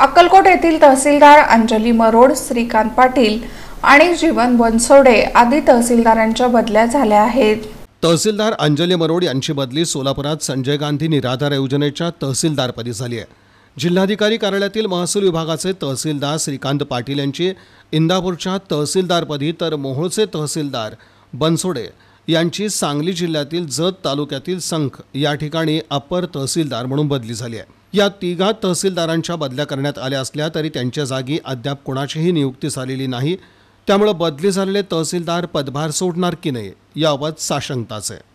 अक्कलकोट येथील तहसीलदार अंजली मरोड श्रीकांत पाटील आणि जीवन बनसोडे आदी तहसीलदारांच्या बदल्या झाल्या आहेत तहसीलदार अंजली मरोड यांची बदली सोलापुरात संजय गांधी निराधार योजनेच्या तहसीलदारपदी झाली आहे जिल्हाधिकारी कार्यालयातील महसूल विभागाचे तहसीलदार श्रीकांत पाटील यांची इंदापूरच्या तहसीलदारपदी तर मोहोळचे तहसीलदार बनसोडे यांची सांगली जिल्ह्यातील जत तालुक्यातील संख या ठिकाणी अपर तहसीलदार म्हणून बदली झाली आहे या तिघा तहसीलदारांच्या बदल्या करण्यात आल्या असल्या तरी त्यांच्या जागी अद्याप कोणाचीही नियुक्ती झालेली नाही त्यामुळे बदली झालेले तहसीलदार पदभार सोडणार की नाही याबाबत साशंकताच आहे